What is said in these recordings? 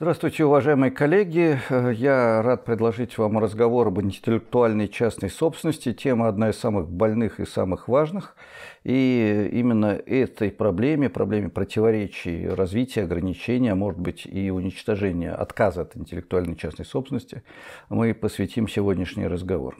Здравствуйте, уважаемые коллеги. Э, я рад предложить вам разговор об интеллектуальной частной собственности. Тема одна из самых больных и самых важных. И именно этой проблеме, проблеме противоречий, развития, ограничения, а может быть, и уничтожения, отказа от интеллектуальной частной собственности, мы посвятим сегодняшний разговор.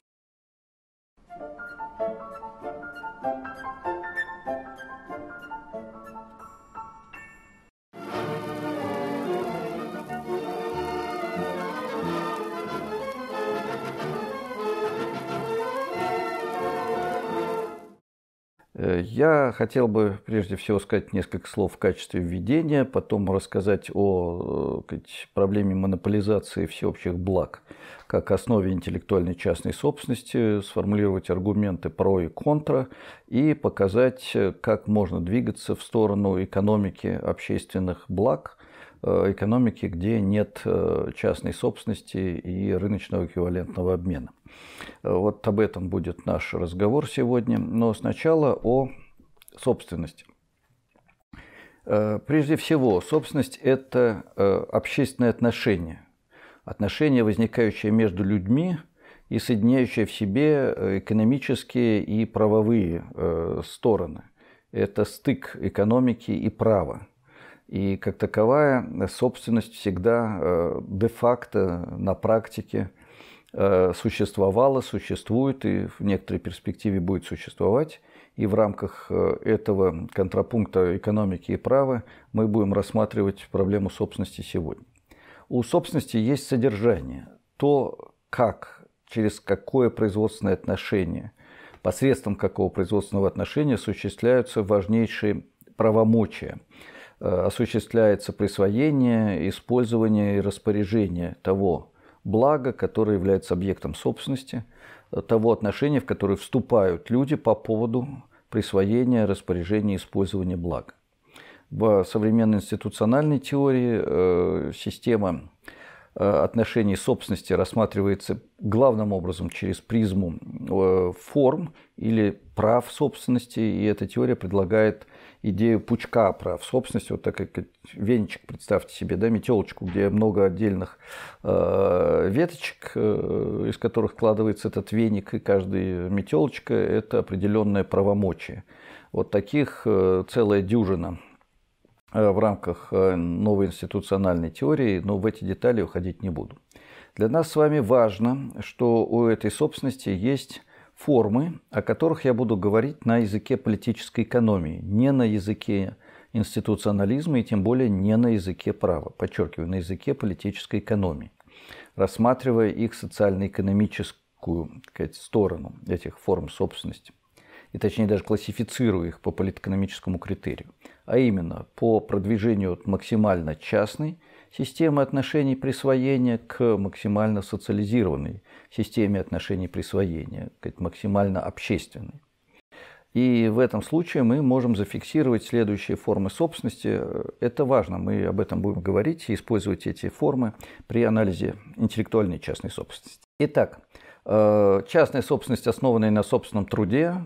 Я хотел бы прежде всего сказать несколько слов в качестве введения, потом рассказать о э, проблеме монополизации всеобщих благ как основе интеллектуальной частной собственности, сформулировать аргументы про и контра и показать, э, как можно двигаться в сторону экономики общественных благ – Э, экономики, где нет э, частной собственности и рыночного эквивалентного обмена. Э, вот об этом будет наш разговор сегодня, но сначала о собственности. Прежде всего, собственность – это общественное отношение, отношение, возникающее между людьми и соединяющее в себе экономические и правовые стороны. Это стык экономики и права. И как таковая э, собственность всегда э, де-факто на практике э, существовала, существует и в некоторой перспективе будет существовать. И в рамках этого контрапункта экономики и права мы будем рассматривать проблему собственности сегодня. У собственности есть содержание. То, как, через какое производственное отношение, посредством какого производственного отношения осуществляются важнейшие правомочия – Э, осуществляется присвоение, использование и распоряжение того блага, которое является объектом собственности, э, того отношения, в которое вступают люди по поводу присвоения, распоряжения, использования благ. В современной институциональной теории э, система отношений собственности рассматривается главным образом через призму форм или прав собственности, и эта теория предлагает – идею пучка прав собственности, вот так как венчик, представьте себе, да, метелочку, где много отдельных э, веточек, э, из которых складывается этот веник, и каждая метелочка – это определенное правомочие. Вот таких э, целая дюжина в рамках новой институциональной теории, но в эти детали уходить не буду. Для нас с вами важно, что у этой собственности есть формы, о которых я буду говорить на языке политической экономии, не на языке институционализма и тем более не на языке права, подчеркиваю, на языке политической экономии, рассматривая их социально-экономическую сказать, сторону этих форм собственности, и точнее даже классифицируя их по политэкономическому критерию, а именно по продвижению от максимально частной системы отношений присвоения к максимально социализированной системе отношений присвоения, к максимально общественной. И в этом случае мы можем зафиксировать следующие формы собственности. Это важно, мы об этом будем говорить и использовать эти формы при анализе интеллектуальной частной собственности. Итак, э, частная собственность, основанная на собственном труде,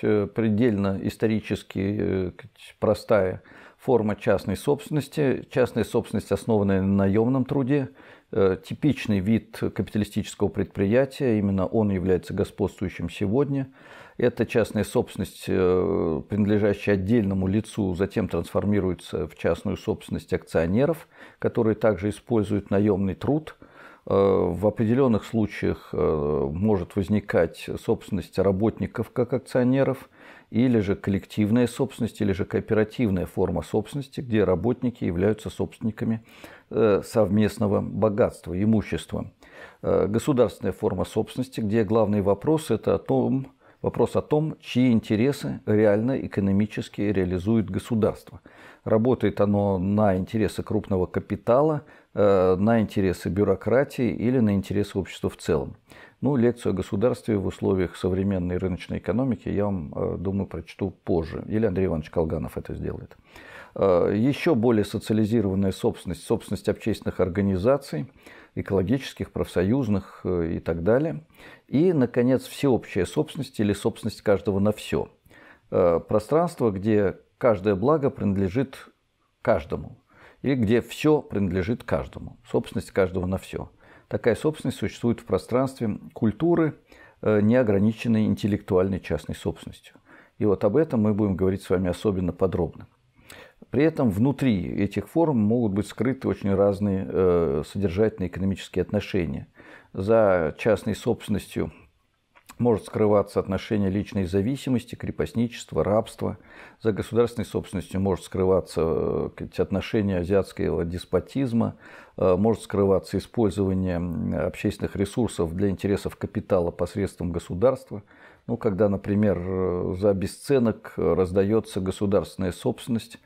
э, предельно исторически э, простая, форма частной собственности, частная собственность, основанная на наемном труде, э, типичный вид капиталистического предприятия, именно он является господствующим сегодня. Эта частная собственность, э, принадлежащая отдельному лицу, затем трансформируется в частную собственность акционеров, которые также используют наемный труд. Э, в определенных случаях может возникать собственность работников как акционеров – или же коллективная собственность, или же кооперативная форма собственности, где работники являются собственниками э, совместного богатства, имущества. Э, государственная форма собственности, где главный вопрос – это о том, вопрос о том, чьи интересы реально экономически реализует государство. Работает оно на интересы крупного капитала, э, на интересы бюрократии или на интересы общества в целом. Ну, лекцию о государстве в условиях современной рыночной экономики я вам, э, думаю, прочту позже. Или Андрей Иванович Колганов это сделает. Э, Еще более социализированная собственность, собственность общественных организаций, экологических, профсоюзных э, и так далее. И, наконец, всеобщая собственность или собственность каждого на все. Пространство, где каждое благо принадлежит каждому. Или где все принадлежит каждому. Собственность каждого на все такая собственность существует в пространстве культуры, э, неограниченной интеллектуальной частной собственностью. И вот об этом мы будем говорить с вами особенно подробно. При этом внутри этих форм могут быть скрыты очень разные э, содержательные экономические отношения. За частной собственностью может скрываться отношение личной зависимости, крепостничества, рабства. За государственной собственностью может скрываться э, отношение азиатского деспотизма, э, может скрываться использование общественных ресурсов для интересов капитала посредством государства. Ну, когда, например, э, за бесценок раздается государственная собственность,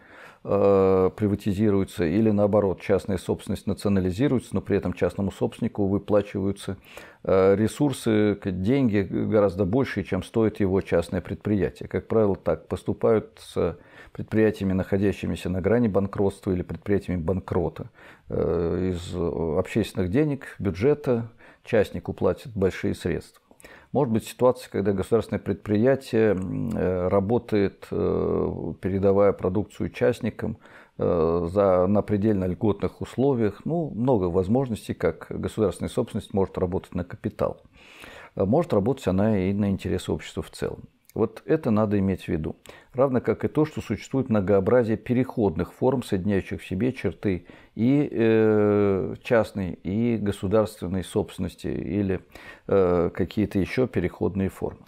э, приватизируется, или наоборот, частная собственность национализируется, но при этом частному собственнику выплачиваются э, ресурсы, деньги гораздо больше, чем стоит его частное предприятие. Как правило, так поступают с предприятиями, находящимися на грани банкротства или предприятиями банкрота. Э, из общественных денег, бюджета частнику платят большие средства. Может быть ситуация, когда государственное предприятие э, работает, э, передавая продукцию участникам э, за, на предельно льготных условиях. Ну, много возможностей, как государственная собственность может работать на капитал. Может работать она и на интересы общества в целом. Вот это надо иметь в виду. Равно как и то, что существует многообразие переходных форм, соединяющих в себе черты и э, частной, и государственной собственности, или э, какие-то еще переходные формы.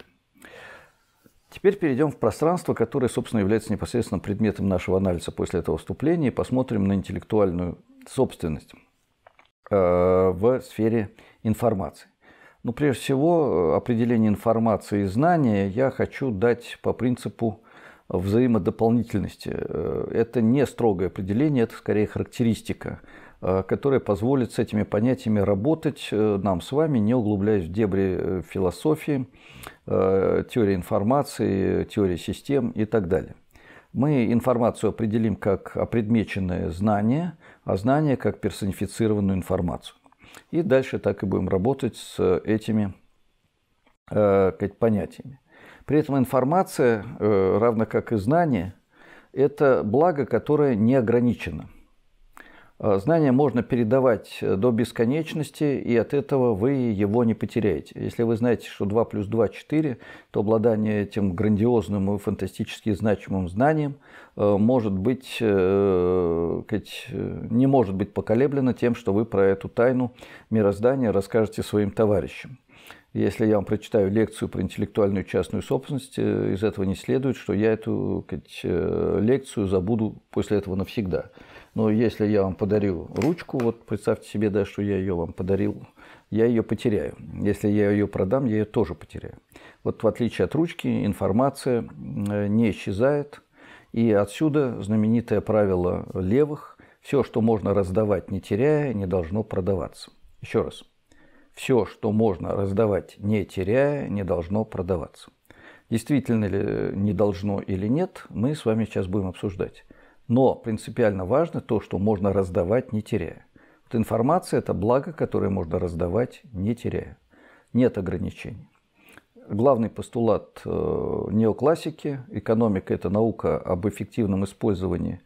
Теперь перейдем в пространство, которое, собственно, является непосредственно предметом нашего анализа после этого вступления, и посмотрим на интеллектуальную собственность э, в сфере информации. Но ну, прежде всего э, определение информации и знания я хочу дать по принципу взаимодополнительности. Э, это не строгое определение, это скорее характеристика, э, которая позволит с этими понятиями работать нам с вами, не углубляясь в дебри философии, теории информации, теории систем и так далее. Мы информацию определим как опредмеченное знание, а знание как персонифицированную информацию. И дальше так и будем работать с э, этими сказать, э, понятиями. При этом информация, э, равно как и знание, это благо, которое не ограничено. Э, знания можно передавать э, до бесконечности, и от этого вы его не потеряете. Если вы знаете, что 2 плюс 2 – 4, то обладание этим грандиозным и фантастически значимым знанием э, может быть, не может быть поколеблено тем, что вы про эту тайну мироздания расскажете своим товарищам. Если я вам прочитаю лекцию про интеллектуальную частную собственность, из этого не следует, что я эту лекцию забуду после этого навсегда. Но если я вам подарю ручку, вот представьте себе, да, что я ее вам подарил, я ее потеряю. Если я ее продам, я ее тоже потеряю. Вот в отличие от ручки, информация э, не исчезает. И отсюда знаменитое правило левых. Все, что можно раздавать, не теряя, не должно продаваться. Еще раз. Все, что можно раздавать, не теряя, не должно продаваться. Действительно ли э, не должно или нет, мы с вами сейчас будем обсуждать. Но принципиально важно то, что можно раздавать, не теряя. Вот информация – это благо, которое можно раздавать, не теряя. Нет ограничений. Главный постулат э, неоклассики – экономика – это наука об эффективном использовании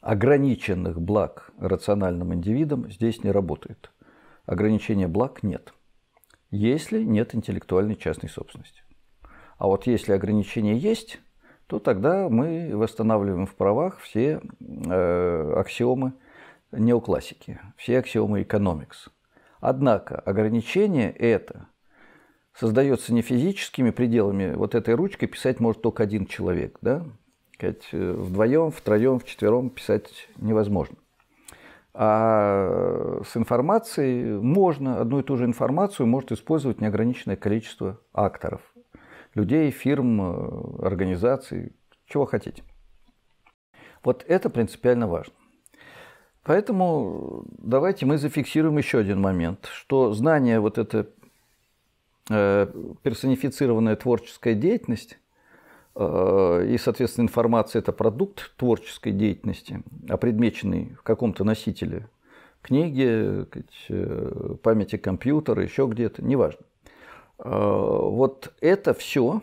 ограниченных благ рациональным индивидам, здесь не работает. Ограничения благ нет, если нет интеллектуальной частной собственности. А вот если ограничения есть, то тогда мы восстанавливаем в правах все э, аксиомы неоклассики, все аксиомы экономикс. Однако ограничение это создается не физическими пределами. Вот этой ручкой писать может только один человек. Да? Э, Вдвоем, втроем, вчетвером писать невозможно. А с информацией можно, одну и ту же информацию может использовать неограниченное количество акторов людей, фирм, э, организаций, чего хотите. Вот это принципиально важно. Поэтому давайте мы зафиксируем еще один момент, что знание, вот это э, персонифицированная творческая деятельность, э, и, соответственно, информация – это продукт творческой деятельности, опредмеченный а в каком-то носителе книги, памяти компьютера, еще где-то, неважно. Э, вот это все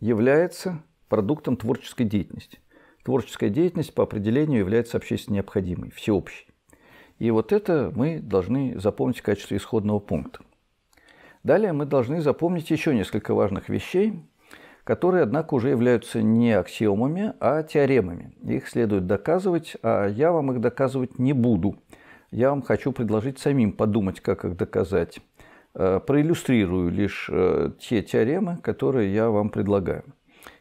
является продуктом творческой деятельности. Творческая деятельность по определению является общественно необходимой, всеобщей. И вот это мы должны запомнить в качестве исходного пункта. Далее мы должны запомнить еще несколько важных вещей, которые, однако, уже являются не аксиомами, а теоремами. Их следует доказывать, а я вам их доказывать не буду. Я вам хочу предложить самим подумать, как их доказать. Э, проиллюстрирую лишь э, те теоремы, которые я вам предлагаю.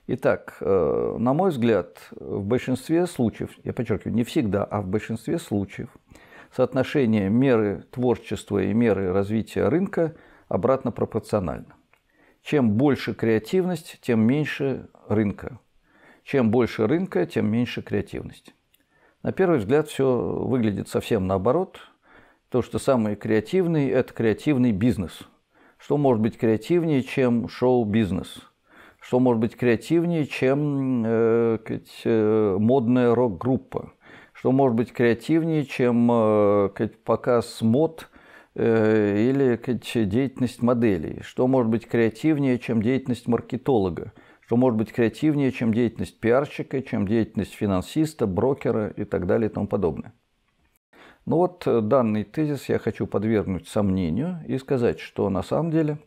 Итак, э, на мой взгляд, в большинстве случаев, я подчеркиваю, не всегда, а в большинстве случаев, соотношение меры творчества и меры развития рынка обратно пропорционально. Чем больше креативность, тем меньше рынка. Чем больше рынка, тем меньше креативность. На первый взгляд все выглядит совсем наоборот – то, что самый креативный – это креативный бизнес. Что может быть креативнее, чем шоу-бизнес? Что может быть креативнее, чем э, э, модная рок-группа? Что может быть креативнее, чем э, показ мод э, – или деятельность моделей, что может быть креативнее, чем деятельность маркетолога, что может быть креативнее, чем деятельность пиарщика, чем деятельность финансиста, брокера и так далее и тому подобное. Но ну вот э, данный тезис я хочу подвергнуть сомнению и сказать, что на самом деле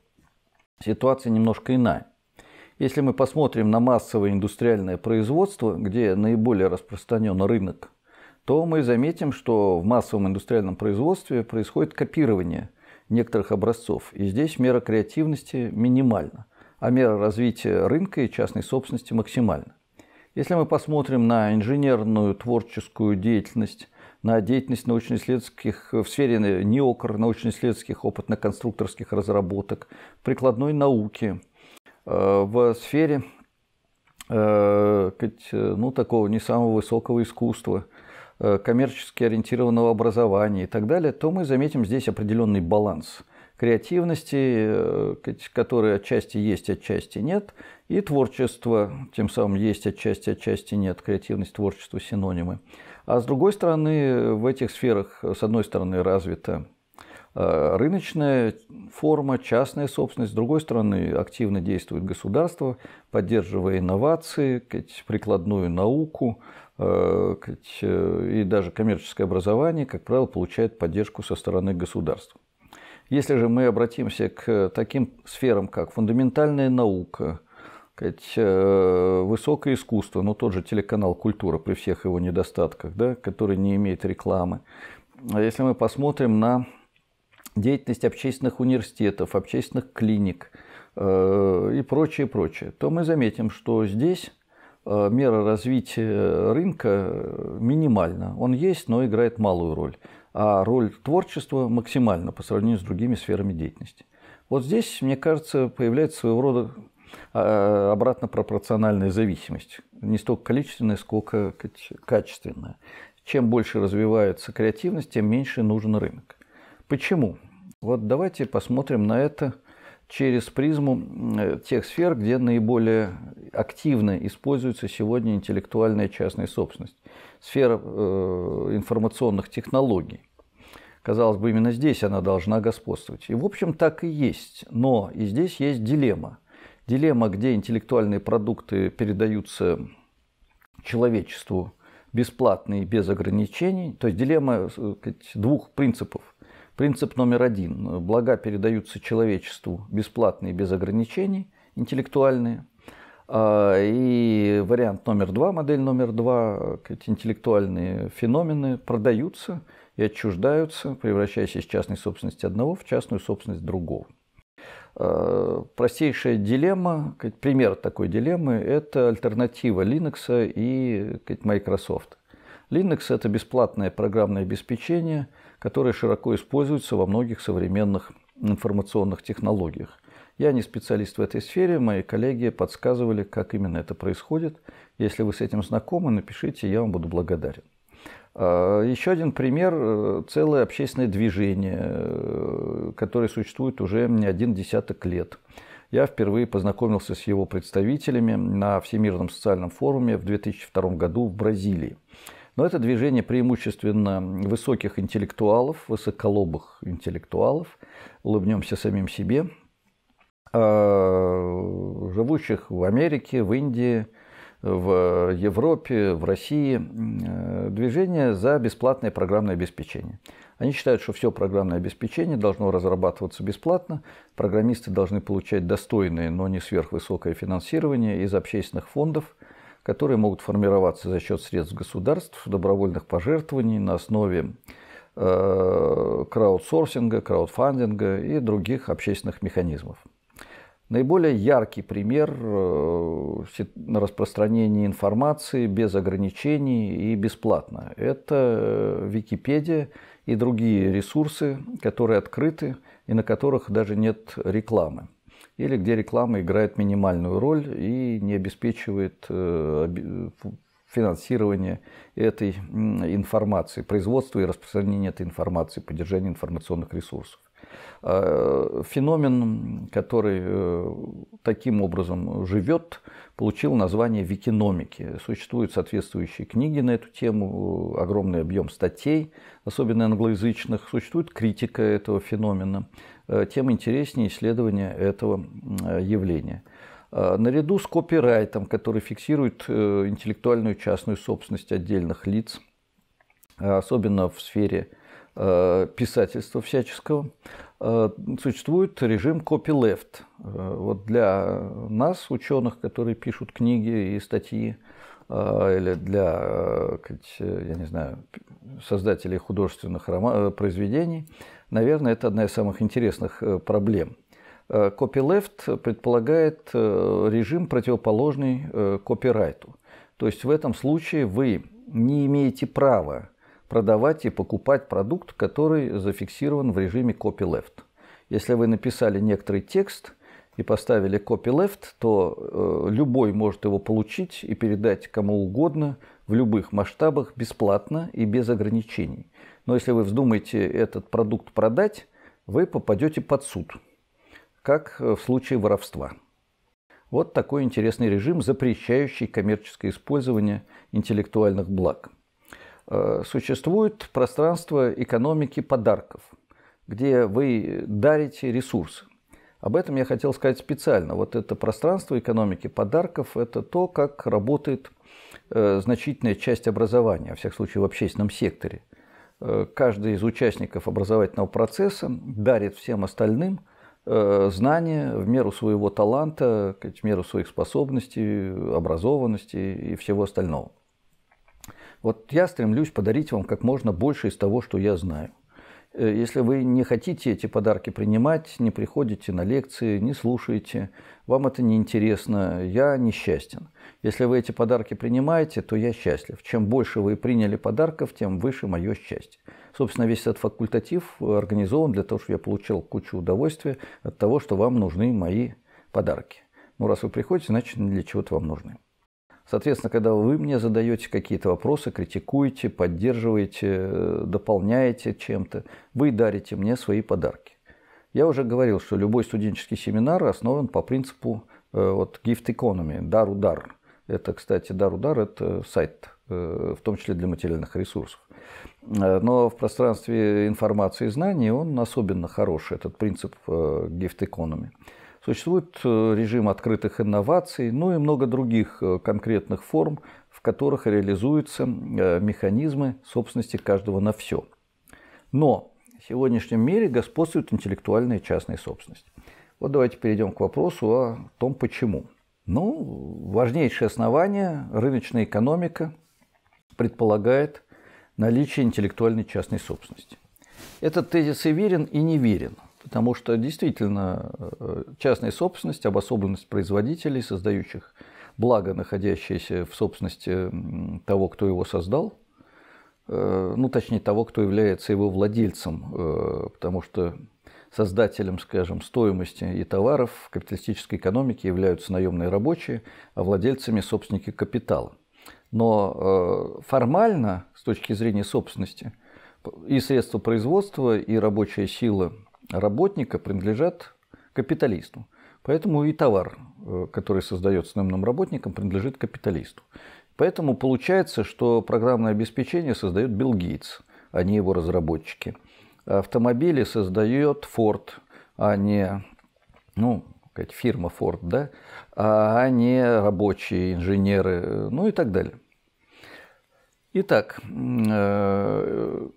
ситуация немножко иная. Если мы посмотрим на массовое индустриальное производство, где наиболее распространен рынок, то мы заметим, что в массовом индустриальном производстве происходит копирование некоторых образцов. И здесь мера креативности минимальна, а мера развития рынка и частной собственности максимальна. Если мы посмотрим на инженерную творческую деятельность на деятельность научно-исследовательских в сфере НИОКР, научно-исследовательских опытно-конструкторских разработок, прикладной науки, э, в сфере э, э, ну, такого не самого высокого искусства, коммерчески ориентированного образования и так далее, то мы заметим здесь определенный баланс креативности, которая отчасти есть, отчасти нет, и творчество, тем самым есть отчасти, отчасти нет, креативность, творчество – синонимы. А с другой стороны, в этих сферах, с одной стороны, развита э, рыночная форма, частная собственность. С другой стороны, активно действует государство, поддерживая инновации, прикладную науку э, э, и даже коммерческое образование, как правило, получает поддержку со стороны государства. Если же мы обратимся к таким сферам, как фундаментальная наука, сказать, э, высокое искусство, но тот же телеканал «Культура» при всех его недостатках, да, который не имеет рекламы. А если мы посмотрим на деятельность общественных университетов, общественных клиник э, и прочее, прочее, то мы заметим, что здесь э, мера развития рынка минимальна. Он есть, но играет малую роль. А роль творчества максимальна по сравнению с другими сферами деятельности. Вот здесь, мне кажется, появляется своего рода а, э, обратно пропорциональная зависимость. Не столько количественная, сколько качественная. Чем больше развивается креативность, тем меньше нужен рынок. Почему? Вот давайте посмотрим на это через призму э, тех сфер, где наиболее активно используется сегодня интеллектуальная частная собственность. Сфера э, информационных технологий. Казалось бы, именно здесь она должна господствовать. И, в общем, так и есть. Но и здесь есть дилемма дилемма, где интеллектуальные продукты передаются человечеству бесплатно и без ограничений. То есть дилемма э, сказать, двух принципов. Принцип номер один. Блага передаются человечеству бесплатно и без ограничений, интеллектуальные. А, и вариант номер два, модель номер два, интеллектуальные феномены продаются и отчуждаются, превращаясь из частной собственности одного в частную собственность другого. Э, простейшая дилемма, пример такой дилеммы, это альтернатива Linux и Microsoft. Linux – это бесплатное программное обеспечение, которое широко используется во многих современных информационных технологиях. Я не специалист в этой сфере, мои коллеги подсказывали, как именно это происходит. Если вы с этим знакомы, напишите, я вам буду благодарен. А, еще один пример э, – целое общественное движение, э, которое существует уже не один десяток лет. Я впервые познакомился с его представителями на Всемирном социальном форуме в 2002 году в Бразилии. Но это движение преимущественно высоких интеллектуалов, высоколобых интеллектуалов, улыбнемся самим себе, а, живущих в Америке, в Индии, в Европе, в России э, движение за бесплатное программное обеспечение. Они считают, что все программное обеспечение должно разрабатываться бесплатно, программисты должны получать достойное, но не сверхвысокое финансирование из общественных фондов, которые могут формироваться за счет средств государств, добровольных пожертвований на основе э, краудсорсинга, краудфандинга и других общественных механизмов. Наиболее яркий пример э, распространения информации без ограничений и бесплатно – это э, Википедия и другие ресурсы, которые открыты и на которых даже нет рекламы. Или где реклама играет минимальную роль и не обеспечивает э, финансирование этой информации, производство и распространение этой информации, поддержание информационных ресурсов. Э, феномен, который э, таким образом живет, получил название викиномики. Существуют соответствующие книги на эту тему, огромный объем статей, особенно англоязычных. Существует критика этого феномена. Э, тем интереснее исследование этого явления наряду с копирайтом, который фиксирует интеллектуальную частную собственность отдельных лиц, особенно в сфере Э, писательства всяческого, э, существует режим copyleft. Э, вот для нас, ученых, которые пишут книги и статьи, или для, я не знаю, создателей художественных произведений, наверное, это одна из самых интересных проблем. Copyleft предполагает режим, противоположный копирайту. То есть в этом случае вы не имеете права продавать и покупать продукт, который зафиксирован в режиме copyleft. Если вы написали некоторый текст и поставили copyleft, то э, любой может его получить и передать кому угодно в любых масштабах бесплатно и без ограничений. Но если вы вздумаете этот продукт продать, вы попадете под суд, как в случае воровства. Вот такой интересный режим, запрещающий коммерческое использование интеллектуальных благ – Э, существует пространство экономики подарков, где вы дарите ресурсы. Об этом я хотел сказать специально. Вот это пространство экономики подарков – это то, как работает э, значительная часть образования, во всех случаях в общественном секторе. Э, каждый из участников образовательного процесса дарит всем остальным знания в меру своего таланта, в меру своих способностей, образованности и всего остального. Вот я стремлюсь подарить вам как можно больше из того, что я знаю. Э, если вы не хотите эти подарки принимать, не приходите на лекции, не слушаете, вам это не интересно, я несчастен. Если вы эти подарки принимаете, то я счастлив. Чем больше вы приняли подарков, тем выше мое счастье. Собственно, весь этот факультатив организован для того, чтобы я получил кучу удовольствия от того, что вам нужны мои подарки. Ну, раз вы приходите, значит, для чего-то вам нужны. Соответственно, когда вы мне задаете какие-то вопросы, критикуете, поддерживаете, э, дополняете чем-то, вы дарите мне свои подарки. Я уже говорил, что любой студенческий семинар основан по принципу э, вот, gift economy, дар-удар. Это, кстати, дар-удар – это сайт, э, в том числе для материальных ресурсов. Но в пространстве информации и знаний он особенно хороший, этот принцип gift economy. Существует э, режим открытых инноваций, ну и много других э, конкретных форм, в которых реализуются э, механизмы собственности каждого на все. Но в сегодняшнем мире господствует интеллектуальная и частная собственность. Вот давайте перейдем к вопросу о том, почему. Ну, важнейшее основание – рыночная экономика предполагает наличие интеллектуальной частной собственности. Этот тезис и верен, и неверен – Потому что действительно э, частная собственность, обособленность производителей, создающих благо, находящееся в собственности того, кто его создал, э, ну, точнее, того, кто является его владельцем, э, потому что создателем, скажем, стоимости и товаров в капиталистической экономике являются наемные рабочие, а владельцами – собственники капитала. Но формально, с точки зрения собственности, и средства производства, и рабочая сила работника принадлежат капиталисту. Поэтому и товар, э, который создается наемным работником, принадлежит капиталисту. Поэтому получается, что программное обеспечение создает Билл Гейтс, а не его разработчики. Автомобили создает Ford, а не ну, сказать, фирма Ford, да, а, а не рабочие, инженеры, э, ну и так далее. Итак, э,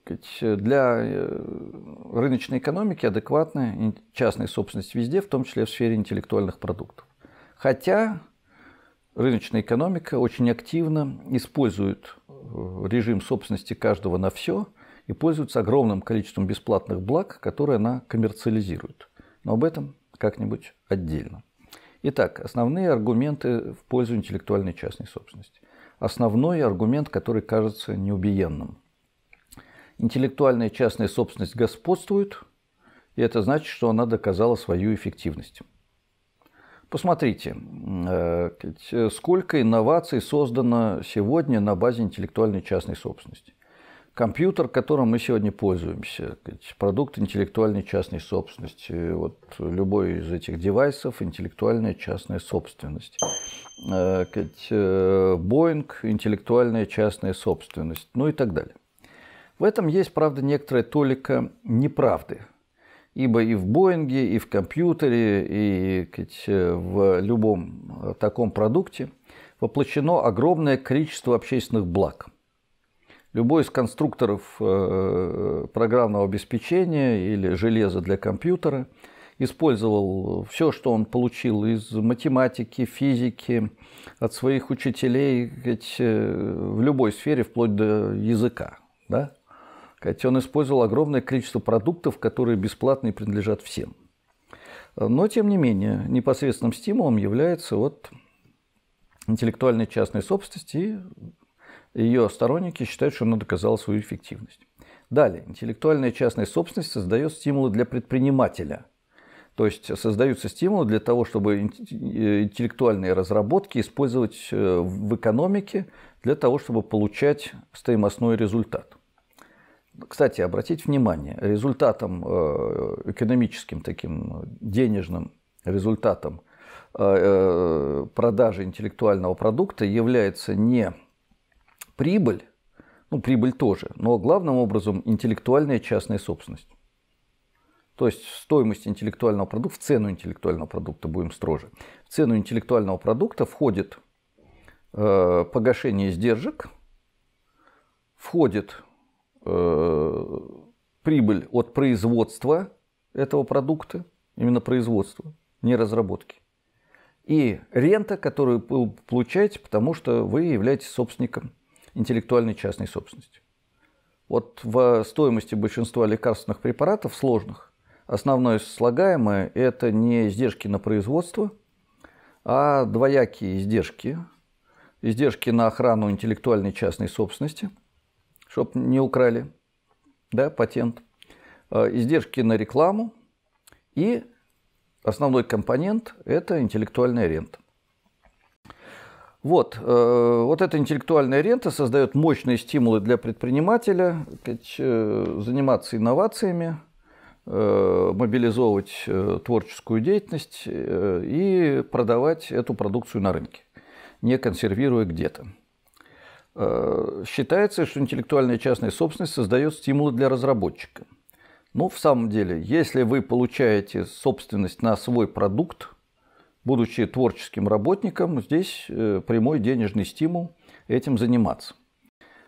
для рыночной экономики адекватная частная собственность везде, в том числе в сфере интеллектуальных продуктов. Хотя рыночная экономика очень активно использует э, режим собственности каждого на все и пользуется огромным количеством бесплатных благ, которые она коммерциализирует. Но об этом как-нибудь отдельно. Итак, основные аргументы в пользу интеллектуальной частной собственности. Основной аргумент, который кажется неубиенным интеллектуальная частная собственность господствует, и это значит, что она доказала свою эффективность. Посмотрите, э, э, сколько инноваций создано сегодня на базе интеллектуальной частной собственности. Компьютер, которым мы сегодня пользуемся, продукт интеллектуальной частной собственности, вот любой из этих девайсов – интеллектуальная частная собственность. Боинг э, – интеллектуальная частная собственность, ну и так далее. В этом есть, правда, некоторая толика неправды. Ибо и в Боинге, и в компьютере, и э, в любом э, таком продукте воплощено огромное количество общественных благ. Любой из конструкторов э, программного обеспечения или железа для компьютера использовал все, что он получил из математики, физики, от своих учителей в любой сфере, вплоть до языка. Да? Хотя он использовал огромное количество продуктов, которые бесплатно и принадлежат всем. Но, тем не менее, непосредственным стимулом является вот интеллектуальная частная собственность, и ее сторонники считают, что она доказала свою эффективность. Далее, интеллектуальная частная собственность создает стимулы для предпринимателя. То есть создаются стимулы для того, чтобы интеллектуальные разработки использовать э, в экономике для того, чтобы получать стоимостной результат. Кстати, обратите внимание, результатом э, экономическим таким денежным результатом э, э, продажи интеллектуального продукта является не прибыль, ну прибыль тоже, но главным образом интеллектуальная частная собственность. То есть стоимость интеллектуального продукта, в цену интеллектуального продукта будем строже. В цену интеллектуального продукта входит погашение издержек, входит э, прибыль от производства этого продукта, именно производства, не разработки. И рента, которую вы получаете, потому что вы являетесь собственником интеллектуальной частной собственности. Вот в стоимости большинства лекарственных препаратов сложных основное слагаемое – это не издержки на производство, а двоякие издержки. Издержки на охрану интеллектуальной частной собственности – чтобы не украли да, патент, э, издержки на рекламу и основной компонент – это интеллектуальная рента. Вот, э, вот эта интеллектуальная рента создает мощные стимулы для предпринимателя э, заниматься инновациями, мобилизовывать творческую деятельность и продавать эту продукцию на рынке, не консервируя где-то. Э, считается, что интеллектуальная частная собственность создает стимулы для разработчика. Но ну, в самом деле, если вы получаете собственность на свой продукт, будучи творческим работником, здесь э, прямой денежный стимул этим заниматься.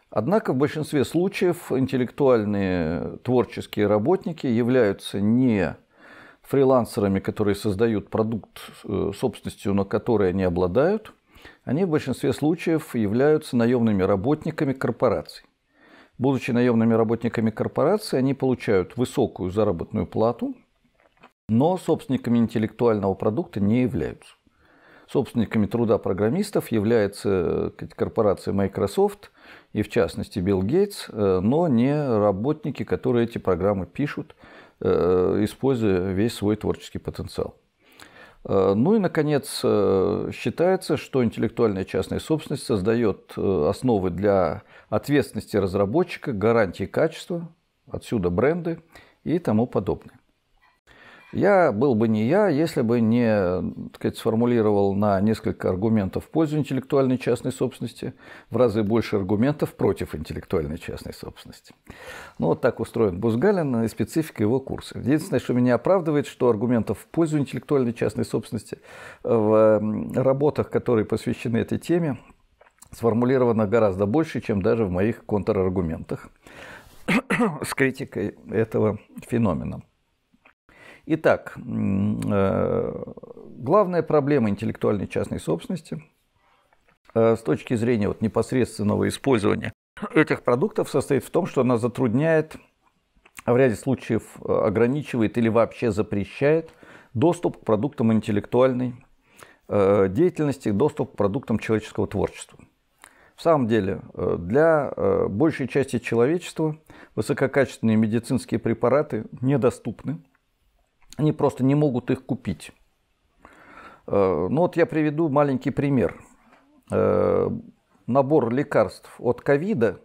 Однако в большинстве случаев интеллектуальные творческие работники являются не фрилансерами, которые создают продукт, э, собственностью на который они обладают – они в большинстве случаев являются наемными работниками корпораций. Будучи наемными работниками корпораций, они получают высокую заработную плату, но собственниками интеллектуального продукта не являются. Собственниками труда программистов является корпорация Microsoft и, в частности, Билл Гейтс, э, но не работники, которые эти программы пишут, э, используя весь свой творческий потенциал. Э, ну и, наконец, э, считается, что интеллектуальная частная собственность создает э, основы для ответственности разработчика, гарантии качества, отсюда бренды и тому подобное. Я был бы не я, если бы не так сказать, сформулировал на несколько аргументов в пользу интеллектуальной частной собственности, в разы больше аргументов против интеллектуальной частной собственности. Ну, вот так устроен Бузгалин и специфика его курса. Единственное, что меня оправдывает, что аргументов в пользу интеллектуальной частной собственности э, в работах, которые посвящены этой теме, сформулировано гораздо больше, чем даже в моих контраргументах с критикой этого феномена. Итак, э, главная проблема интеллектуальной частной собственности э, с точки зрения вот непосредственного использования этих продуктов состоит в том, что она затрудняет, в ряде случаев э, ограничивает или вообще запрещает доступ к продуктам интеллектуальной деятельности, доступ к продуктам человеческого творчества. В самом деле, для большей части человечества высококачественные медицинские препараты недоступны они просто не могут их купить. Э, ну вот я приведу маленький пример. Э, набор лекарств от ковида,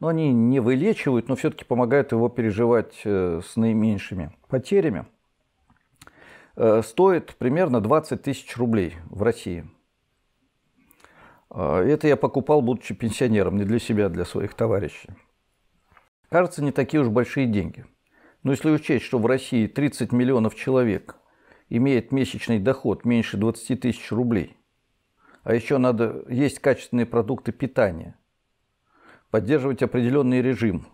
но они не вылечивают, но все-таки помогают его переживать э, с наименьшими потерями. Стоит примерно 20 тысяч рублей в России. Это я покупал, будучи пенсионером, не для себя, а для своих товарищей. Кажется, не такие уж большие деньги – но ну, если учесть, что в России 30 миллионов человек имеет месячный доход меньше 20 тысяч рублей, а еще надо есть качественные продукты питания, поддерживать определенный режим.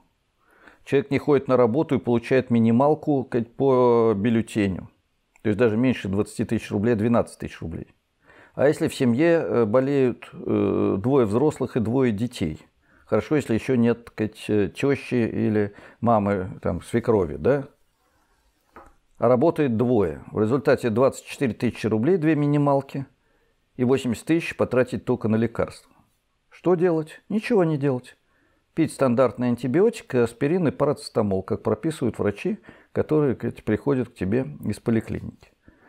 Человек не ходит на работу и получает минималку по бюллетеню. То есть даже меньше 20 тысяч рублей, 12 а тысяч рублей. А если в семье э, болеют э, двое взрослых и двое детей – Хорошо, если еще нет сказать, э, тещи или мамы, там, свекрови, да? А работает двое. В результате 24 тысячи рублей, две минималки, и 80 тысяч потратить только на лекарства. Что делать? Ничего не делать. Пить стандартный антибиотик, аспирин и парацетамол, как прописывают врачи, которые сказать, приходят к тебе из поликлиники.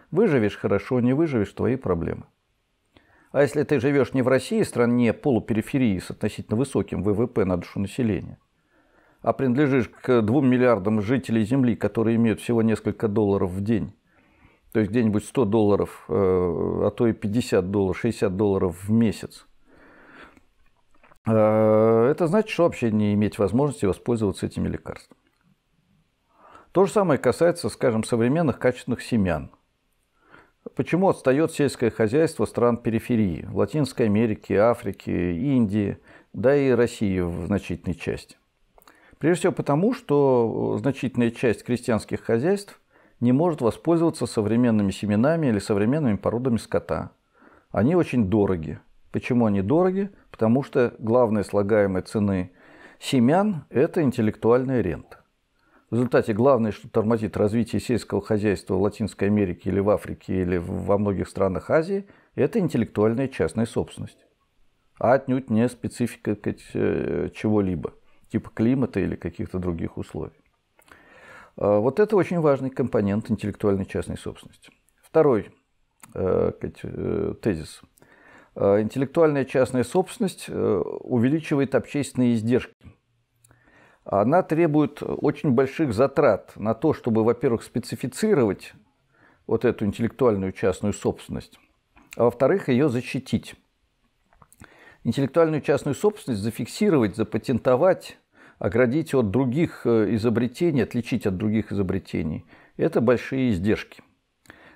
Выживешь – хорошо, не выживешь – твои проблемы. А если ты живешь не в России, стране полупериферии с относительно высоким ВВП на душу населения, а принадлежишь к двум миллиардам жителей Земли, которые имеют всего несколько долларов в день, то есть где-нибудь 100 долларов, э, а то и 50 долларов, 60 долларов в месяц, э, это значит, что вообще не иметь возможности воспользоваться этими лекарствами. То же самое касается, скажем, современных качественных семян – Почему отстает сельское хозяйство стран периферии, Латинской Америки, Африки, Индии, да и России в значительной части? Прежде всего потому, что э, значительная часть крестьянских хозяйств не может воспользоваться современными семенами или современными породами скота. Они очень дороги. Почему они дороги? Потому что главная слагаемая цены семян – это интеллектуальная рента. В результате главное, что тормозит развитие сельского хозяйства в Латинской Америке или в Африке или во многих странах Азии, это интеллектуальная частная собственность. А отнюдь не специфика э, чего-либо, типа климата или каких-то других условий. Э, вот это очень важный компонент интеллектуальной частной собственности. Второй э, тезис. Интеллектуальная частная собственность увеличивает общественные издержки она требует очень больших затрат на то, чтобы, во-первых, специфицировать вот эту интеллектуальную частную собственность, а во-вторых, ее защитить. Интеллектуальную частную собственность зафиксировать, запатентовать, оградить от других э, изобретений, отличить от других изобретений – это большие издержки.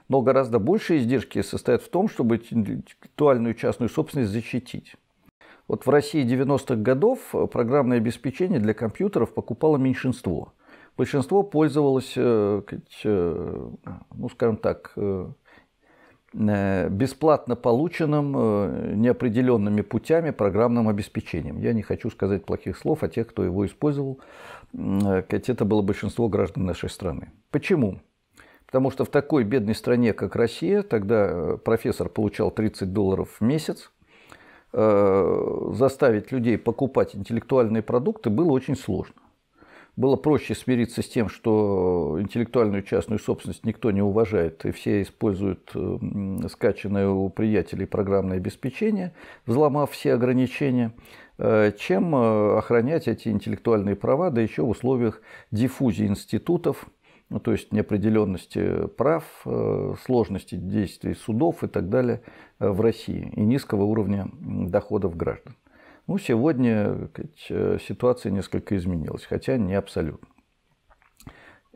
Но гораздо большие издержки состоят в том, чтобы интеллектуальную частную собственность защитить. Вот в России 90-х годов э, программное обеспечение для компьютеров покупало меньшинство. Большинство пользовалось, э, э, ну скажем так, бесплатно полученным неопределенными путями программным обеспечением. Я не хочу сказать плохих слов о тех, кто его использовал. Это было большинство граждан нашей страны. Почему? Потому что в такой бедной стране, как Россия, тогда профессор получал 30 долларов в месяц, Э, заставить людей покупать интеллектуальные продукты было очень сложно. Было проще смириться с тем, что интеллектуальную частную собственность никто не уважает, и все используют э, скачанное у приятелей программное обеспечение, взломав все ограничения, э, чем охранять эти интеллектуальные права, да еще в условиях диффузии институтов – ну, то есть неопределенности прав, э, сложности действий судов и так далее э, в России и низкого уровня доходов граждан. Ну, сегодня э, ситуация несколько изменилась, хотя не абсолютно.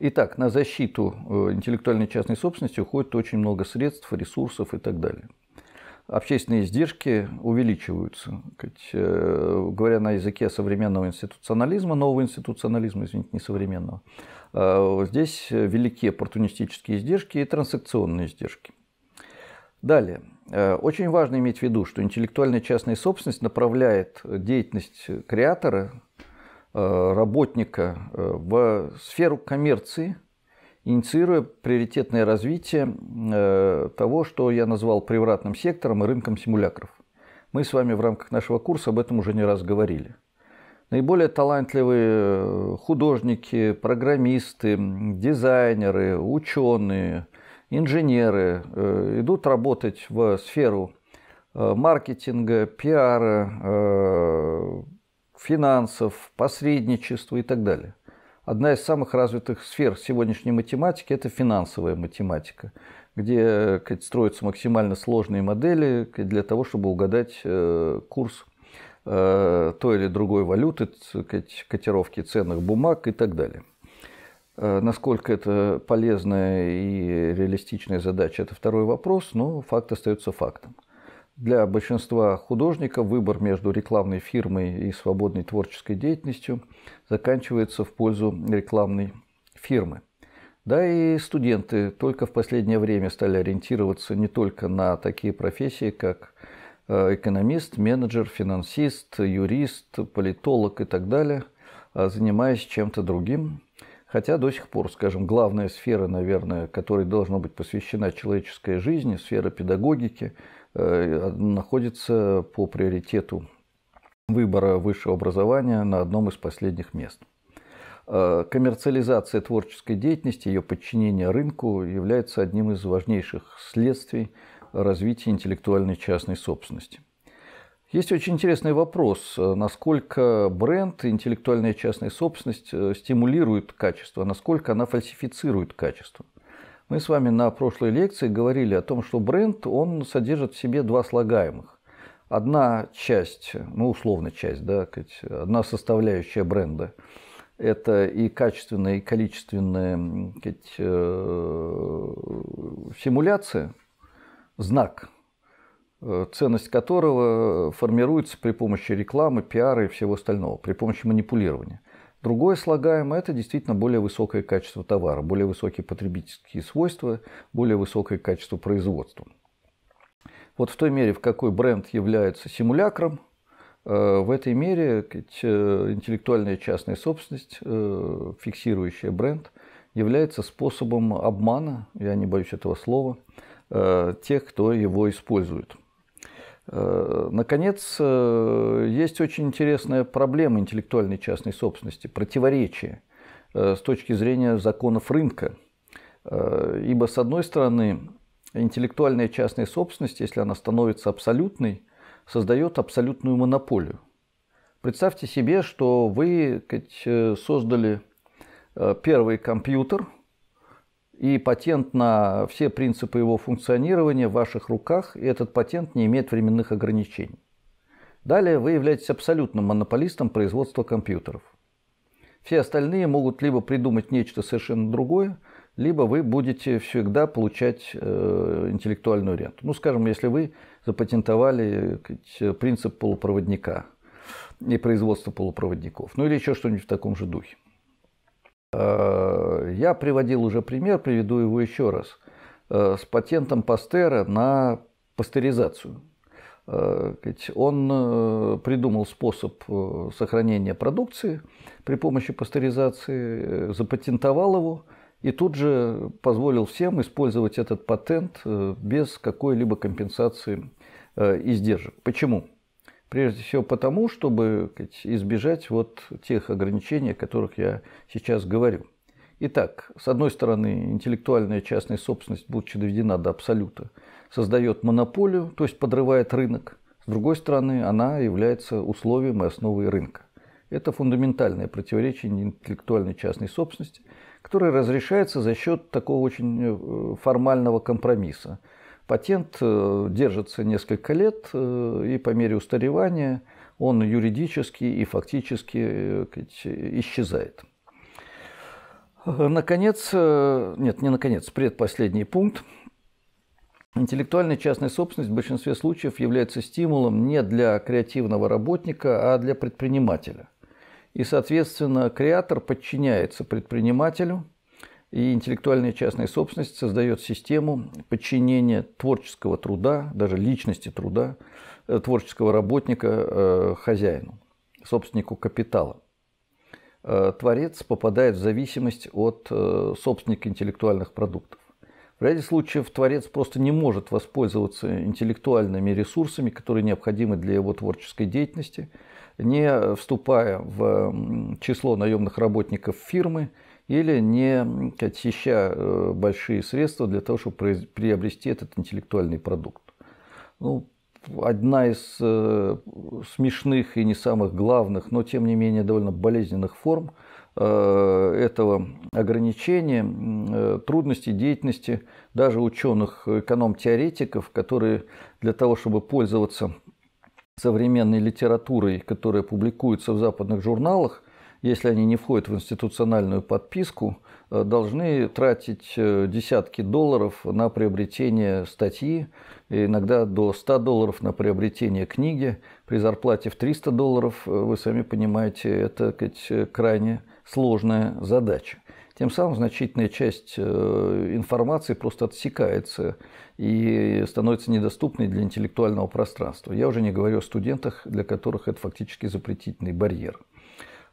Итак, на защиту интеллектуальной частной собственности уходит очень много средств, ресурсов и так далее общественные издержки увеличиваются. Э, говоря на языке современного институционализма, нового институционализма, извините, не современного, э, здесь велики оппортунистические издержки и транзакционные издержки. Далее. Э, очень важно иметь в виду, что интеллектуальная частная собственность направляет деятельность креатора, работника в сферу коммерции – инициируя приоритетное развитие э, того, что я назвал превратным сектором и рынком симулякров. Мы с вами в рамках нашего курса об этом уже не раз говорили. Наиболее талантливые э, художники, программисты, дизайнеры, ученые, инженеры э, идут работать в сферу маркетинга, пиара, финансов, посредничества и так далее одна из самых развитых сфер сегодняшней математики – это финансовая математика, где строятся максимально сложные модели для того, чтобы угадать э, курс э, той или другой валюты, котировки ценных бумаг и так далее. Э, насколько это полезная и реалистичная задача – это второй вопрос, но факт остается фактом. Для большинства художников выбор между рекламной фирмой и свободной творческой деятельностью – заканчивается в пользу рекламной фирмы. Да и студенты только в последнее время стали ориентироваться не только на такие профессии, как э, экономист, менеджер, финансист, юрист, политолог и так далее, а занимаясь чем-то другим. Хотя до сих пор, скажем, главная сфера, наверное, которой должна быть посвящена человеческой жизни, сфера педагогики, э, находится по приоритету выбора высшего образования на одном из последних мест. Э, коммерциализация творческой деятельности, ее подчинение рынку является одним из важнейших следствий развития интеллектуальной частной собственности. Есть очень интересный вопрос, э, насколько бренд и интеллектуальная частная собственность э, стимулирует качество, насколько она фальсифицирует качество. Мы с вами на прошлой лекции говорили о том, что бренд, он содержит в себе два слагаемых одна часть, ну условно часть, да, одна составляющая бренда – это и качественная, и количественная сказать, э, симуляция, знак, э, ценность которого формируется при помощи рекламы, пиара и всего остального, при помощи манипулирования. Другое слагаемое – это действительно более высокое качество товара, более высокие потребительские свойства, более высокое качество производства – вот в той мере, в какой бренд является симулякром, э, в этой мере э, интеллектуальная частная собственность, э, фиксирующая бренд, является способом обмана, я не боюсь этого слова, тех, кто его использует. Наконец, есть очень интересная проблема интеллектуальной частной собственности, противоречие с точки зрения законов рынка. Ибо, с одной стороны, интеллектуальная частная собственность, если она становится абсолютной, создает абсолютную монополию. Представьте себе, что вы э, создали э, первый компьютер, и патент на все принципы его функционирования в ваших руках, и этот патент не имеет временных ограничений. Далее вы являетесь абсолютным монополистом производства компьютеров. Все остальные могут либо придумать нечто совершенно другое, либо вы будете всегда получать э, интеллектуальную ренту. Ну, скажем, если вы запатентовали принцип полупроводника и производство полупроводников, ну или еще что-нибудь в таком же духе. А, я приводил уже пример, приведу его еще раз, э, с патентом Пастера на пастеризацию. Э, он придумал способ сохранения продукции при помощи пастеризации, запатентовал его – и тут же позволил всем использовать этот патент э, без какой-либо компенсации э, издержек. Почему? Прежде всего потому, чтобы избежать вот тех ограничений, о которых я сейчас говорю. Итак, с одной стороны, интеллектуальная частная собственность, будучи доведена до абсолюта, создает монополию, то есть подрывает рынок. С другой стороны, она является условием и основой рынка. Это фундаментальное противоречие интеллектуальной частной собственности, который разрешается за счет такого очень э, формального компромисса. Патент э, держится несколько лет, э, и по мере устаревания он юридически и фактически исчезает. Наконец, нет, не наконец, предпоследний пункт. Интеллектуальная частная собственность в большинстве случаев является стимулом не для креативного работника, а для предпринимателя – и, соответственно, креатор подчиняется предпринимателю, и интеллектуальная частная собственность создает систему подчинения творческого труда, даже личности труда, э, творческого работника э, хозяину, собственнику капитала. Э, творец попадает в зависимость от собственника интеллектуальных продуктов. В ряде случаев творец просто не может воспользоваться интеллектуальными ресурсами, которые необходимы для его творческой деятельности – не вступая в число наемных работников фирмы или не отсеща э, большие средства для того, чтобы приобрести этот интеллектуальный продукт. Ну, одна из э, смешных и не самых главных, но тем не менее довольно болезненных форм э, этого ограничения, трудности деятельности даже ученых-эконом-теоретиков, которые для того, чтобы пользоваться современной литературой, которая публикуется в западных журналах, если они не входят в институциональную подписку, э, должны тратить э, десятки долларов на приобретение статьи, иногда до 100 долларов на приобретение книги. При зарплате в 300 долларов, э, вы сами понимаете, это сказать, крайне сложная задача. Тем самым значительная часть э, информации просто отсекается и становится недоступной для интеллектуального пространства. Я уже не говорю о студентах, для которых это фактически запретительный барьер.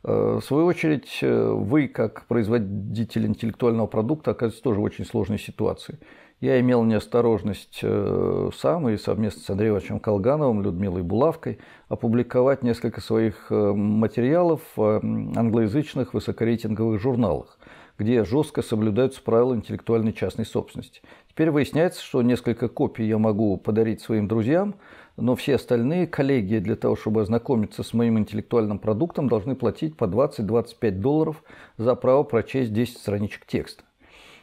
Э, в свою очередь, э, вы, как производитель интеллектуального продукта, оказываетесь тоже в очень сложной ситуации. Я имел неосторожность сам и совместно с Андреем Ивановичем Колгановым, Людмилой Булавкой опубликовать несколько своих материалов в англоязычных высокорейтинговых журналах где жестко соблюдаются правила интеллектуальной частной собственности. Теперь выясняется, что несколько копий я могу подарить своим друзьям, но все остальные коллеги для того, чтобы ознакомиться с моим интеллектуальным продуктом, должны платить по 20-25 долларов за право прочесть 10 страничек текста.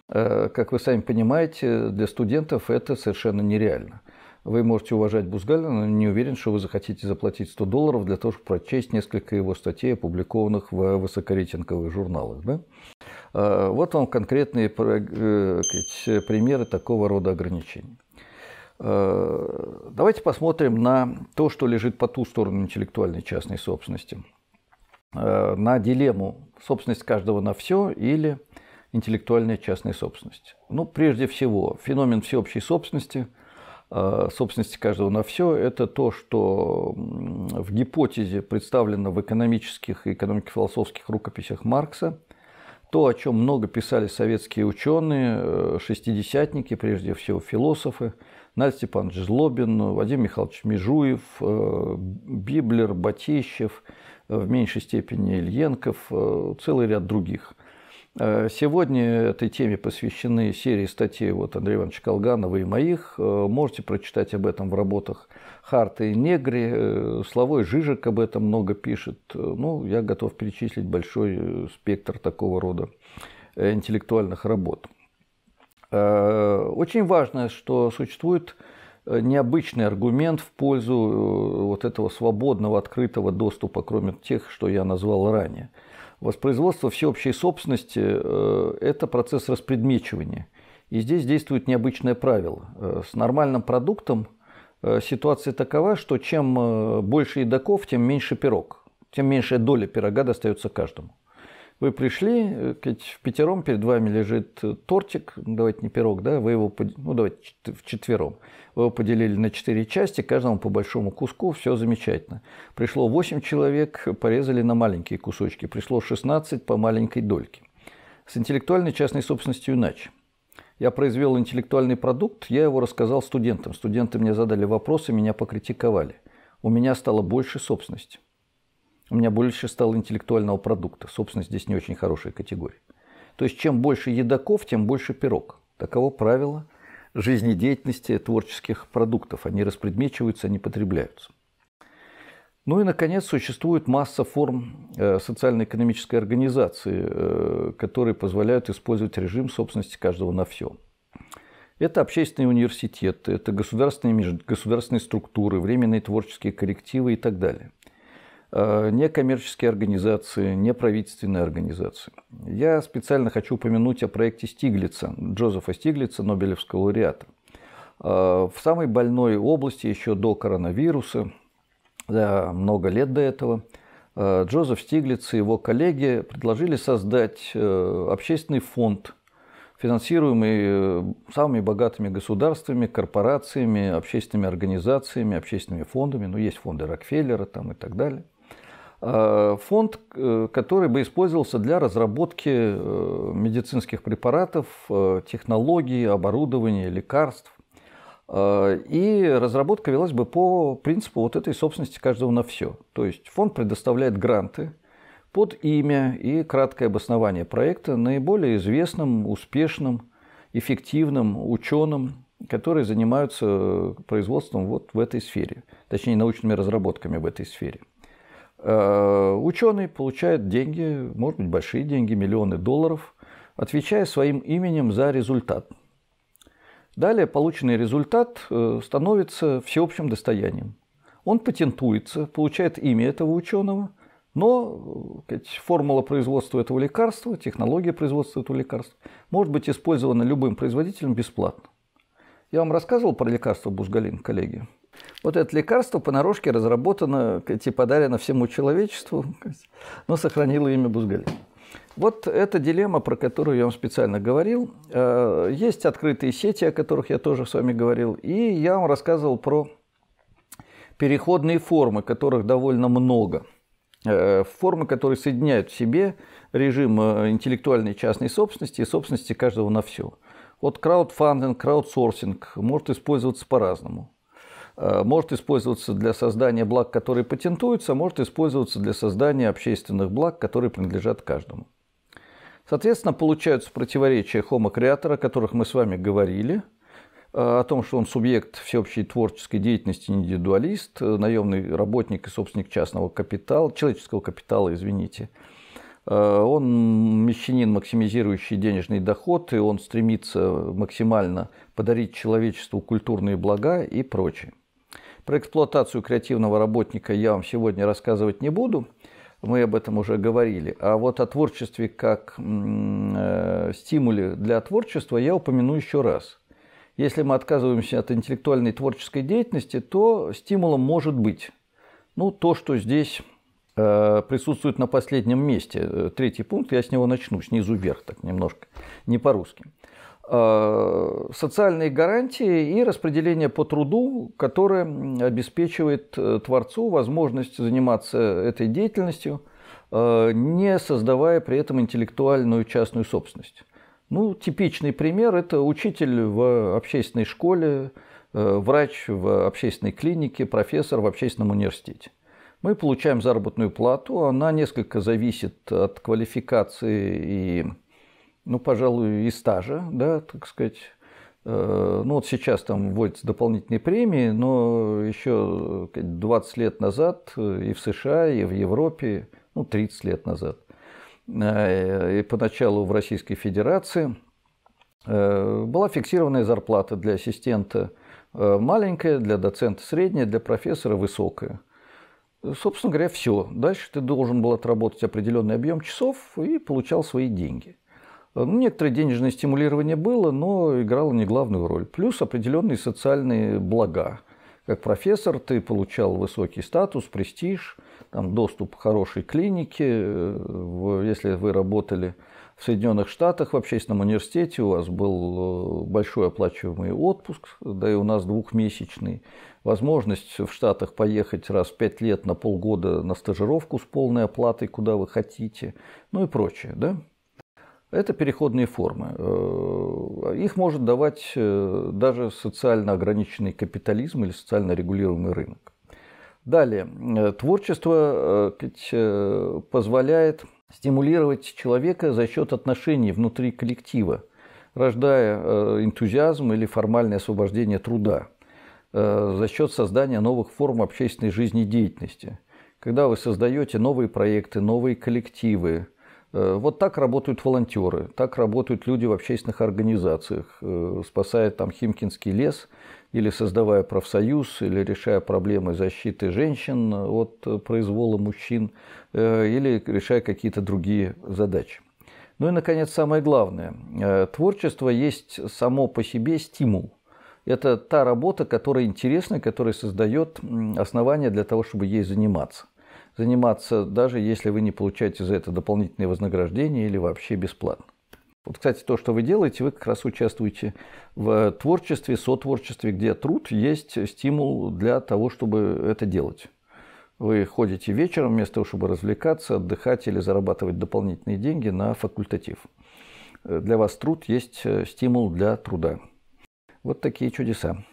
Э, как вы сами понимаете, для студентов это совершенно нереально. Вы можете уважать Бузгалина, но не уверен, что вы захотите заплатить 100 долларов для того, чтобы прочесть несколько его статей, опубликованных в высокорейтинговых журналах. Да? Э, вот вам конкретные э, примеры такого рода ограничений. Э, давайте посмотрим на то, что лежит по ту сторону интеллектуальной частной собственности. На дилемму собственность каждого на все или интеллектуальная частная собственность. Ну, прежде всего, феномен всеобщей собственности, собственности каждого на все, это то, что в гипотезе представлено в экономических и экономико-философских рукописях Маркса – то, о чем много писали советские ученые, э, шестидесятники, прежде всего философы, Надь Степанович Жлобин, Вадим Михайлович Межуев, э, Библер, Батищев, э, в меньшей степени Ильенков, целый ряд других. Сегодня этой теме посвящены серии статей вот Андрея Ивановича Колганова и моих. Можете прочитать об этом в работах Харты и Негри, э, словой Жижик об этом много пишет. Э, ну, я готов перечислить большой э, спектр такого рода интеллектуальных работ. Очень важно, что существует необычный аргумент в пользу вот этого свободного, открытого доступа, кроме тех, что я назвал ранее. Воспроизводство всеобщей собственности – это процесс распредмечивания. И здесь действует необычное правило. С нормальным продуктом – Э, ситуация такова, что чем э, больше едоков, тем меньше пирог, тем меньшая доля пирога достается каждому. Вы пришли, э, в пятером перед вами лежит тортик, ну, давайте не пирог, да, вы его, ну давайте в четвером, вы его поделили на четыре части, каждому по большому куску, все замечательно. Пришло 8 человек, порезали на маленькие кусочки, пришло 16 по маленькой дольке. С интеллектуальной частной собственностью иначе – я произвел интеллектуальный продукт, я его рассказал студентам. Студенты мне задали вопросы, меня покритиковали. У меня стало больше собственности. У меня больше стало интеллектуального продукта. Собственность здесь не очень хорошая категория. То есть, чем больше едоков, тем больше пирог. Таково правило жизнедеятельности творческих продуктов. Они распредмечиваются, они потребляются. Ну и, наконец, существует масса форм э, социально-экономической организации, э, которые позволяют использовать режим собственности каждого на все. Это общественные университеты, это государственные, государственные структуры, временные творческие коллективы и так далее. Э, не коммерческие организации, не правительственные организации. Я специально хочу упомянуть о проекте Стиглица, Джозефа Стиглица, Нобелевского лауреата. В самой больной области еще до коронавируса – да э, много лет до этого, э, Джозеф Стиглиц и его коллеги предложили создать э, общественный фонд, финансируемый самыми богатыми государствами, корпорациями, общественными организациями, общественными фондами. Ну, есть фонды Рокфеллера там и так далее. Фонд, который бы использовался для разработки медицинских препаратов, технологий, оборудования, лекарств Э, и разработка велась бы по принципу вот этой собственности каждого на все. То есть фонд предоставляет гранты под имя и краткое обоснование проекта наиболее известным, успешным, эффективным ученым, которые занимаются производством вот в этой сфере, точнее научными разработками в этой сфере. Э, ученый получает деньги, может быть, большие деньги, миллионы долларов, отвечая своим именем за результат – Далее полученный результат э, становится всеобщим достоянием. Он патентуется, получает имя этого ученого, но э, формула производства этого лекарства, технология производства этого лекарства может быть использована любым производителем бесплатно. Я вам рассказывал про лекарство бузгалин, коллеги. Вот это лекарство по понарошке разработано и подарено всему человечеству, но сохранило имя бузгалин. Вот эта дилемма, про которую я вам специально говорил. Э, есть открытые сети, о которых я тоже с вами говорил. И я вам рассказывал про переходные формы, которых довольно много. Э, формы, которые соединяют в себе режим э, интеллектуальной частной собственности и собственности каждого на все. Вот краудфандинг, краудсорсинг может использоваться по-разному. Э, может использоваться для создания благ, которые патентуются, а может использоваться для создания общественных благ, которые принадлежат каждому. Соответственно, получаются противоречия хомо-креатора, о которых мы с вами говорили, э, о том, что он субъект всеобщей творческой деятельности, индивидуалист, э, наемный работник и собственник частного капитала, человеческого капитала, извините. Он мещанин, максимизирующий денежный доход, и он стремится максимально подарить человечеству культурные блага и прочее. Про эксплуатацию креативного работника я вам сегодня рассказывать не буду. Мы об этом уже говорили. А вот о творчестве как э, стимуле для творчества я упомяну еще раз. Если мы отказываемся от интеллектуальной творческой деятельности, то стимулом может быть ну, то, что здесь э, присутствует на последнем месте. Э, третий пункт, я с него начну, снизу вверх, так немножко, не по-русски. Э, социальные гарантии и распределение по труду, которое обеспечивает э, творцу возможность заниматься этой деятельностью, э, не создавая при этом интеллектуальную частную собственность. Ну, типичный пример – это учитель в общественной школе, врач в общественной клинике, профессор в общественном университете. Мы получаем заработную плату, она несколько зависит от квалификации и ну, пожалуй, и стажа, да, так сказать. Э, ну, вот сейчас там вводятся дополнительные премии, но еще 20 э, лет назад э, и в США, и в Европе, ну, 30 лет назад, и поначалу в Российской Федерации была фиксированная зарплата для ассистента маленькая, для доцента средняя, для профессора высокая. Собственно говоря, все. Дальше ты должен был отработать определенный объем часов и получал свои деньги – Э, ну, некоторое денежное стимулирование было, но играло не главную роль. Плюс определенные социальные блага. Как профессор ты получал высокий статус, престиж, там, доступ к хорошей клинике. Э, если вы работали в Соединенных Штатах в общественном университете, у вас был э, большой оплачиваемый отпуск, да и у нас двухмесячный. Возможность в Штатах поехать раз в пять лет на полгода на стажировку с полной оплатой, куда вы хотите, ну и прочее. Да? Это переходные формы. Э, их может давать э, даже социально ограниченный капитализм или социально регулируемый рынок. Далее, э, творчество позволяет стимулировать человека за счет отношений внутри коллектива, рождая энтузиазм или формальное освобождение труда за счет создания новых форм общественной жизнедеятельности. Когда вы создаете новые проекты, новые коллективы, Э, вот так работают волонтеры, так работают люди в общественных организациях, э, спасая там Химкинский лес или создавая профсоюз, или решая проблемы защиты женщин от э, произвола мужчин, или решая какие-то другие задачи. Ну и, наконец, самое главное. Творчество есть само по себе стимул. Это та работа, которая интересна, которая создает основания для того, чтобы ей заниматься заниматься, даже если вы не получаете за это дополнительные вознаграждения или вообще бесплатно. Вот, кстати, то, что вы делаете, вы как раз участвуете в творчестве, сотворчестве, где труд есть стимул для того, чтобы это делать. Вы ходите вечером вместо того, чтобы развлекаться, отдыхать или зарабатывать дополнительные деньги на факультатив. Для вас труд есть стимул для труда. Вот такие чудеса.